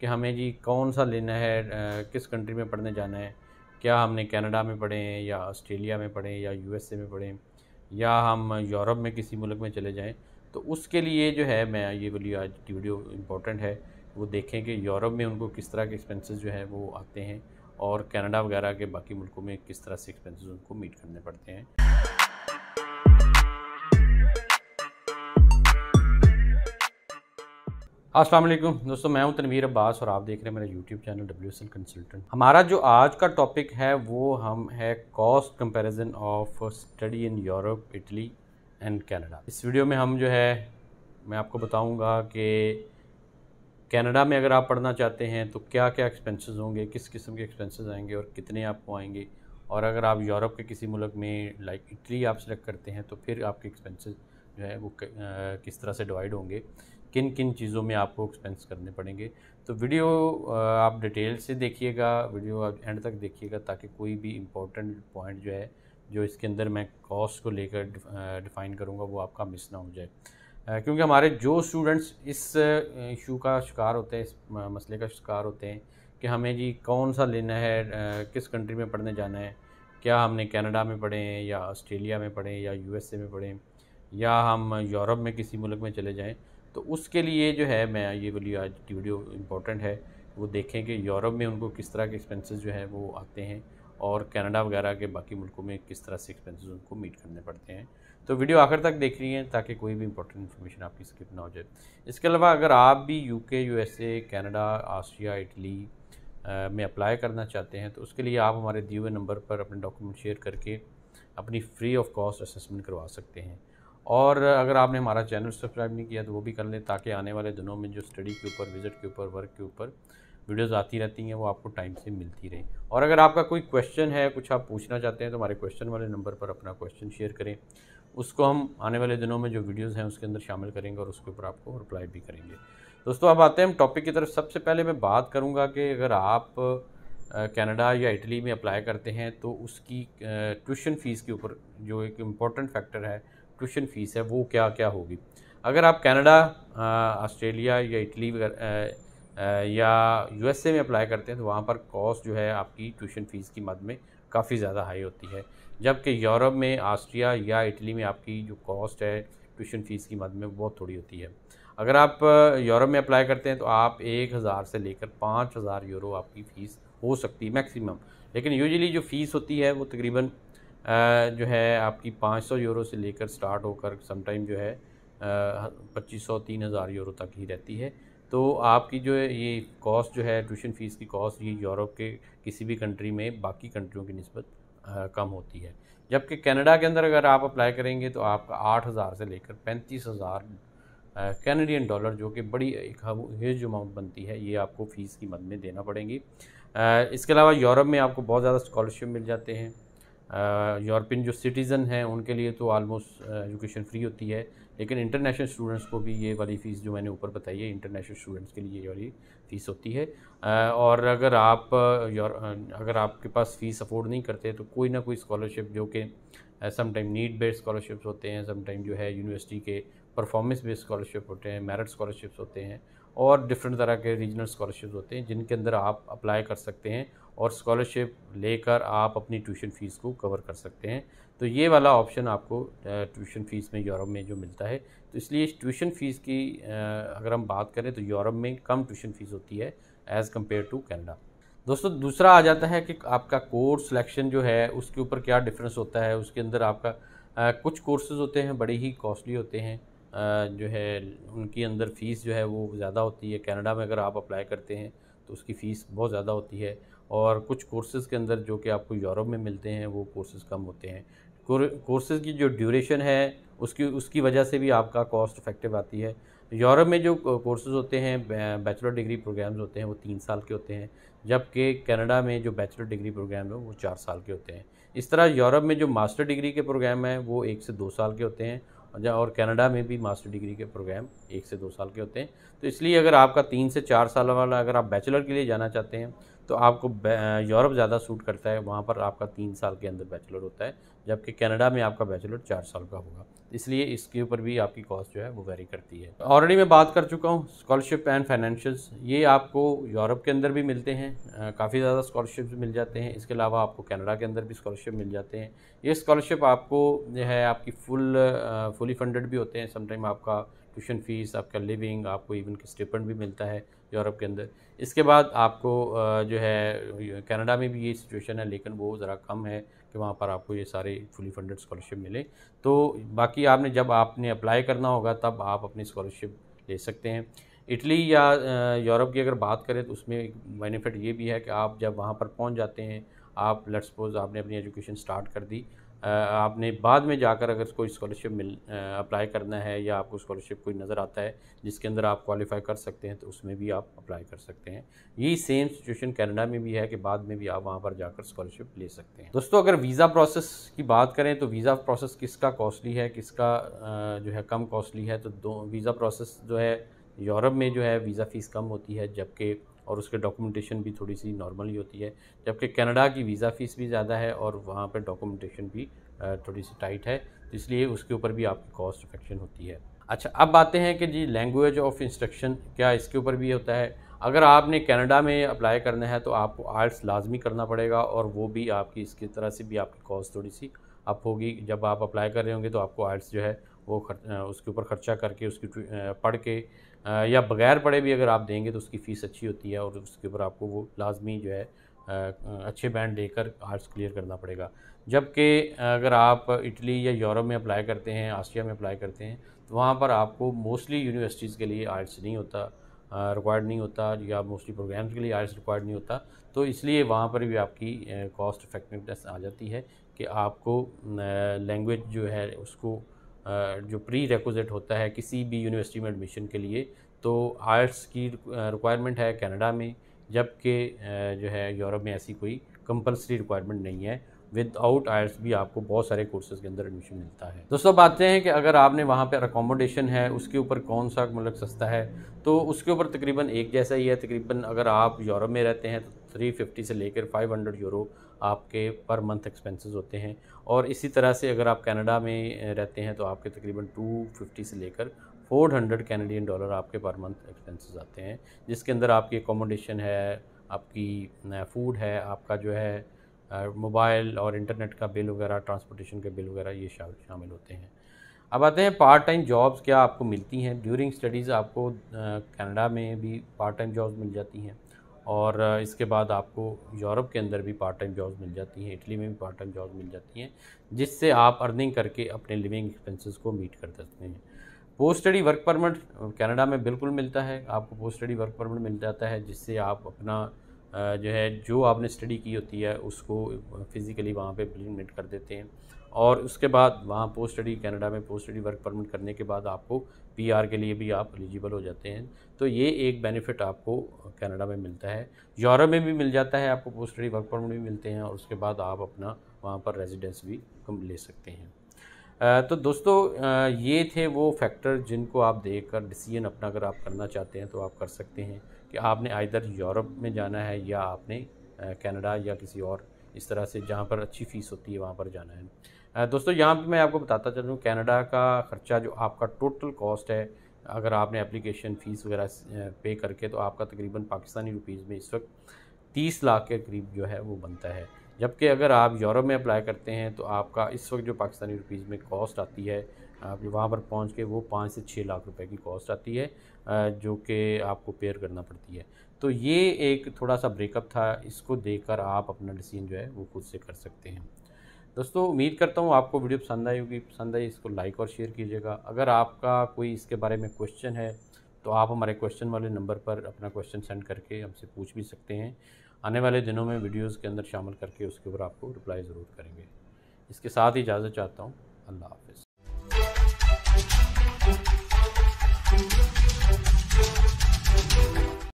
कि हमें जी कौन सा लेना है किस कंट्री में पढ़ने जाना है क्या हमने कनाडा में पढ़े हैं या ऑस्ट्रेलिया में पढ़े या यूएसए में पढ़े या हम यूरोप में किसी मुल्क में चले जाएं तो उसके लिए जो है मैं ये बोली आज की वीडियो इम्पोर्टेंट है वो देखें कि यूरोप में उनको किस तरह के एक्सपेंसेस जो हैं वो आते हैं और कनाडा वगैरह के बाकी मुल्कों में किस तरह से एक्सपेंसेस उनको मीट करने पड़ते हैं अस्सलाम वालेकुम दोस्तों मैं हूं तनवीर अब्बास और आप देख रहे हैं मेरा YouTube channel W S consultant हमारा जो आज का टॉपिक है वो हम है cost comparison of study in Europe Italy and Canada इस वीडियो में हम जो है मैं आपको बताऊंगा कि कनाडा में अगर आप पढ़ना चाहते हैं तो क्या क्या एक्सपेंसेस होंगे किस किस्म के एक्सपेंसेस आएंगे और कितने आपको आएंगे और अगर आप यूरोप के किसी मुल्क में लाइक इटली आप सेलेक्ट करते हैं तो फिर आपके एक्सपेंसेस जो है वो किस तरह से डिवाइड होंगे किन किन चीज़ों में आपको एक्सपेंस करने पड़ेंगे तो वीडियो आप डिटेल से देखिएगा वीडियो आप एंड तक देखिएगा ताकि कोई भी इम्पोर्टेंट पॉइंट जो है जो इसके अंदर मैं कॉस्ट को लेकर डिफ़ाइन करूँगा वो आपका मिस ना हो जाए क्योंकि हमारे जो स्टूडेंट्स इस इशू का शिकार होते हैं इस मसले का शिकार होते हैं कि हमें जी कौन सा लेना है किस कंट्री में पढ़ने जाना है क्या हमने कनाडा में पढ़े हैं या ऑस्ट्रेलिया में पढ़े हैं या यूएसए में पढ़े हैं या हम यूरोप में किसी मुल्क में चले जाएँ तो उसके लिए जो है मैं ये बोली आज की वीडियो इम्पोर्टेंट है वो देखें कि यूरोप में उनको किस तरह के एक्सपेंसेस जो है वो आते हैं और कनाडा वगैरह के बाकी मुल्कों में किस तरह से एक्सपेंसेस उनको मीट करने पड़ते हैं तो वीडियो आखिर तक देख रही हैं ताकि कोई भी इंपॉर्टेंट इन्फॉर्मेशन आपकी स्किप ना हो जाए इसके अलावा अगर आप भी U S A Canada Austria Italy में अप्लाई करना चाहते हैं तो उसके लिए आप हमारे दिए हुए नंबर पर अपने डॉक्यूमेंट शेयर करके अपनी फ्री ऑफ कॉस्ट असेसमेंट करवा सकते हैं और अगर आपने हमारा चैनल सब्सक्राइब नहीं किया तो वो भी कर लें ताकि आने वाले दिनों में जो स्टडी के ऊपर विज़िट के ऊपर वर्क के ऊपर वीडियोज़ आती रहती हैं वो आपको टाइम से मिलती रहें और अगर आपका कोई क्वेश्चन है कुछ आप पूछना चाहते हैं तो हमारे क्वेश्चन वाले नंबर पर अपना क्वेश्चन शेयर करें उसको हम आने वाले दिनों में जो वीडियोज़ हैं उसके अंदर शामिल करेंगे और उसके ऊपर आपको रिप्लाई भी करेंगे दोस्तों अब आते हैं हम टॉपिक की तरफ सबसे पहले मैं बात करूँगा कि अगर आप कनाडा या इटली में अप्लाई करते हैं तो उसकी ट्यूशन फ़ीस के ऊपर जो एक इम्पॉर्टेंट फैक्टर है ट्यूशन फ़ीस है वो क्या क्या होगी अगर आप कनाडा ऑस्ट्रेलिया या इटली वगैरह या यूएसए में अप्लाई करते हैं तो वहाँ पर कॉस्ट जो है आपकी ट्यूशन फ़ीस की मद में काफ़ी ज़्यादा हाई होती है जबकि यूरोप में ऑस्ट्रिया या इटली में आपकी जो कॉस्ट है ट्यूशन फ़ीस की मद में बहुत थोड़ी होती है अगर आप यूरोप में अप्लाई करते हैं तो आप एक हज़ार से लेकर पाँच हज़ार यूरो आपकी फ़ीस हो सकती है मैक्सिमम लेकिन यूजली जो फ़ीस होती है वो तकरीबन जो है आपकी 500 यूरो से लेकर स्टार्ट होकर समटाइम जो है पच्चीस सौ तीन हज़ार यूरो तक ही रहती है तो आपकी जो है ये कॉस्ट जो है ट्यूशन फ़ीस की कॉस्ट ये यूरोप के किसी भी कंट्री में बाकी कंट्रियों की नस्बत कम होती है जबकि कनाडा के अंदर अगर आप अप्लाई करेंगे तो आपका आठ हज़ार से लेकर पैंतीस हज़ार कैनेडियन डॉलर जो कि बड़ी एक हेज अमाउंट बनती है ये आपको फ़ीस की मद में देना पड़ेगी इसके अलावा यूरोप में आपको बहुत ज़्यादा स्कॉलरशिप मिल जाते हैं यूरोपियन जो सिटीज़न हैं उनके लिए तो आलमोस्ट एजुकेशन फ्री होती है लेकिन इंटरनेशनल स्टूडेंट्स को भी ये वाली फ़ीस जो मैंने ऊपर बताई है इंटरनेशनल स्टूडेंट्स के लिए ये वाली फ़ीस होती है uh, और अगर आप uh, uh, अगर आपके पास फ़ीस अफोर्ड नहीं करते तो कोई ना कोई स्कॉलरशिप जो कि समटाइम नीड बेस्ड स्कॉलरशिप्स होते हैं समटाइम जो है यूनिवर्सिटी के परफॉर्मेंस बेस्ड स्कॉलरशिप होते हैं मेरिट स्कॉलरशिप्स होते हैं और डिफरेंट तरह के रीजनल स्कॉलरशिप होते हैं जिनके अंदर आप अप्लाई कर सकते हैं और स्कॉलरशिप लेकर आप अपनी ट्यूशन फ़ीस को कवर कर सकते हैं तो ये वाला ऑप्शन आपको ट्यूशन फ़ीस में यूरोप में जो मिलता है तो इसलिए ट्यूशन फ़ीस की अगर हम बात करें तो यूरोप में कम ट्यूशन फ़ीस होती है एज़ कम्पेयर टू कैनेडा दोस्तों दूसरा आ जाता है कि आपका कोर्स सिलेक्शन जो है उसके ऊपर क्या डिफरेंस होता है उसके अंदर आपका कुछ कोर्सेज होते हैं बड़े ही कॉस्टली होते हैं जो है उनके अंदर फ़ीस जो है वो ज़्यादा होती है कनाडा में अगर आप अप्लाई करते हैं तो उसकी फ़ीस बहुत ज़्यादा होती है और कुछ कोर्सेज़ के अंदर जो कि आपको यूरोप में मिलते हैं वो कोर्सेज़ कम होते हैं कोर्सेज़ की जो ड्यूरेशन है उसकी उसकी वजह से भी आपका कॉस्ट इफेक्टिव आती है यूरोप में जो कोर्सेज़ होते हैं बैचलर डिग्री प्रोग्राम्स होते हैं वो तीन साल के होते हैं जबकि कनाडा में जो बैचलर डिग्री प्रोग्राम है वो चार साल के होते हैं इस तरह यूरोप में जो मास्टर डिग्री के प्रोग्राम हैं वो एक से दो साल के होते हैं अच्छा, और कनाडा में भी मास्टर डिग्री के प्रोग्राम एक से दो साल के होते हैं तो इसलिए अगर आपका तीन से चार साल वाला अगर आप बैचलर के लिए जाना चाहते हैं तो आपको यूरोप ज़्यादा सूट करता है वहाँ पर आपका तीन साल के अंदर बैचलर होता है जबकि कनाडा में आपका बैचलर चार साल का होगा इसलिए इसके ऊपर भी आपकी कॉस्ट जो है वो वेरी करती है ऑलरेडी मैं बात कर चुका हूँ स्कॉलरशिप एंड फाइनेंशियल्स ये आपको यूरोप के अंदर भी मिलते हैं काफ़ी ज़्यादा स्कॉलरशिप्स मिल जाते हैं इसके अलावा आपको कनाडा के अंदर भी स्कॉलरशिप मिल जाते हैं ये स्कॉलरशिप आपको जो है आपकी फुल फुली फंडेड भी होते हैं समटाइम आपका ट्यूशन फ़ीस आपका लिविंग आपको इवन के स्टेपन भी मिलता है यूरोप के अंदर इसके बाद आपको जो है कनाडा में भी ये सिचुएशन है लेकिन वो ज़रा कम है कि वहाँ पर आपको ये सारे फुली फंडेड स्कॉलरशिप मिले तो बाकी आपने जब आपने अप्लाई करना होगा तब आप अपनी स्कॉलरशिप ले सकते हैं इटली या यूरोप की अगर बात करें तो उसमें एक बेनिफिट ये भी है कि आप जब वहाँ पर पहुँच जाते हैं आप लेट्स सपोज आपने अपनी एजुकेशन स्टार्ट कर दी आपने बाद में जाकर अगर कोई स्कॉलरशिप मिल अप्लाई करना है या आपको स्कॉलरशिप कोई नज़र आता है जिसके अंदर आप क्वालिफाई कर सकते हैं तो उसमें भी आप अप्लाई कर सकते हैं यही सेम सिचुएशन कनाडा में भी है कि बाद में भी आप वहाँ पर जाकर स्कॉलरशिप ले सकते हैं दोस्तों अगर वीज़ा प्रोसेस की बात करें तो वीज़ा प्रोसेस किसका कॉस्टली है किसका जो है कम कॉस्टली है तो दो वीज़ा प्रोसेस जो है यूरोप में जो है वीज़ा फ़ीस कम होती है जबकि और उसके डॉक्यूमेंटेशन भी थोड़ी सी नॉर्मल ही होती है जबकि कनाडा की वीज़ा फ़ीस भी ज़्यादा है और वहाँ पर डॉक्यूमेंटेशन भी थोड़ी सी टाइट है तो इसलिए उसके ऊपर भी आपकी कॉस्ट इफेक्शन होती है अच्छा अब आते हैं कि जी लैंग्वेज ऑफ इंस्ट्रक्शन क्या इसके ऊपर भी होता है अगर आपने कनाडा में अप्लाई करना है तो आपको आर्ट्स लाजमी करना पड़ेगा और वो भी आपकी इसके तरह से भी आपकी कॉस्ट थोड़ी सी अप होगी जब आप अप्लाई कर रहे होंगे तो आपको आर्ट्स जो है वो खर, उसके ऊपर ख़र्चा करके उसकी पढ़ के या बग़ैर पढ़े भी अगर आप देंगे तो उसकी फ़ीस अच्छी होती है और उसके ऊपर आपको वो लाजमी जो है अच्छे बैंड देकर आर्ट्स क्लियर करना पड़ेगा जबकि अगर आप इटली या यूरोप में अप्लाई करते हैं आसिया में अप्लाई करते हैं तो वहाँ पर आपको मोस्टली यूनिवर्सिटीज़ के लिए आर्ट्स नहीं होता रिक्वायर्ड नहीं होता या मोस्टली प्रोग्राम्स के लिए आर्ट्स रिक्वायर्ड नहीं होता तो इसलिए वहाँ पर भी आपकी कॉस्ट इफेक्टिवनेस आ जाती है कि आपको लैंग्वेज जो है उसको जो प्री रेकोजिट होता है किसी भी यूनिवर्सिटी में एडमिशन के लिए तो आर्ट्स की रिक्वायरमेंट है कनाडा में जबकि जो है यूरोप में ऐसी कोई कंपलसरी रिक्वायरमेंट नहीं है विदाउट आयर्स भी आपको बहुत सारे कोर्सेज के अंदर एडमिशन मिलता है दोस्तों अब आते हैं कि अगर आपने वहाँ पर अकोमोडेशन है उसके ऊपर कौन सा मुल्क मतलब सस्ता है तो उसके ऊपर तकरीबन एक जैसा ही है तकरीबन अगर आप यूरोप में रहते हैं तो 350 से लेकर 500 यूरो आपके पर मंथ एक्सपेंसेस होते हैं और इसी तरह से अगर आप कनाडा में रहते हैं तो आपके तकरीबन 250 से लेकर 400 कैनेडियन डॉलर आपके पर मंथ एक्सपेंसेस आते हैं जिसके अंदर आपकी एकोमोडेशन है आपकी फूड है आपका जो है मोबाइल और इंटरनेट का बिल वगैरह ट्रांसपोर्टेशन के बिल वगैरह ये शामिल होते हैं अब आते हैं पार्ट टाइम जॉब्स क्या आपको मिलती हैं ड्यूरिंग स्टडीज़ आपको कनाडा में भी पार्ट टाइम जॉब्स मिल जाती हैं और इसके बाद आपको यूरोप के अंदर भी पार्ट टाइम जॉब्स मिल जाती हैं इटली में भी पार्ट टाइम जॉब्स मिल जाती हैं जिससे आप अर्निंग करके अपने लिविंग एक्सपेंसेस को मीट कर सकते हैं post study work permit Canada में बिल्कुल मिलता है आपको पोस्ट स्टडी वर्क परमिट मिल जाता है जिससे आप अपना जो है जो आपने स्टडी की होती है उसको फिज़िकली वहाँ पर मिट कर देते हैं और उसके बाद वहाँ पोस्ट स्टडी कनाडा में पोस्ट स्टडी वर्क परमिट करने के बाद आपको पीआर के लिए भी आप एलिजिबल हो जाते हैं तो ये एक बेनिफिट आपको कनाडा में मिलता है यूरोप में भी मिल जाता है आपको पोस्ट स्टडी वर्क परमिट भी मिलते हैं और उसके बाद आप अपना वहाँ पर रेजिडेंस भी ले सकते हैं तो दोस्तों ये थे वो फैक्टर जिनको आप देख कर डिसीजन अपना अगर आप करना चाहते हैं तो आप कर सकते हैं कि आपने आइधर यूरोप में जाना है या आपने कनाडा या किसी और इस तरह से जहाँ पर अच्छी फ़ीस होती है वहाँ पर जाना है दोस्तों यहाँ पर मैं आपको बताता चलूँ कनाडा का ख़र्चा जो आपका टोटल कॉस्ट है अगर आपने एप्लीकेशन फ़ीस वगैरह पे करके तो आपका तकरीबन पाकिस्तानी रुपीज़ में इस वक्त तीस लाख के करीब जो है वो बनता है जबकि अगर आप यूरोप में अप्लाई करते हैं तो आपका इस वक्त जो पाकिस्तानी रुपीज़ में कॉस्ट आती है आप वहाँ पर पहुँच के वो पाँच से छः लाख रुपए की कॉस्ट आती है जो कि आपको पेयर करना पड़ती है तो ये एक थोड़ा सा ब्रेकअप था इसको देखकर आप अपना डिसीजन जो है वो खुद से कर सकते हैं दोस्तों उम्मीद करता हूँ आपको वीडियो पसंद आई होगी पसंद आई इसको लाइक और शेयर कीजिएगा अगर आपका कोई इसके बारे में क्वेश्चन है तो आप हमारे क्वेश्चन वाले नंबर पर अपना क्वेश्चन सेंड करके हमसे पूछ भी सकते हैं आने वाले दिनों में वीडियोस के अंदर शामिल करके उसके ऊपर आपको रिप्लाई ज़रूर करेंगे इसके साथ ही इजाज़त चाहता हूँ अल्लाह हाफिज़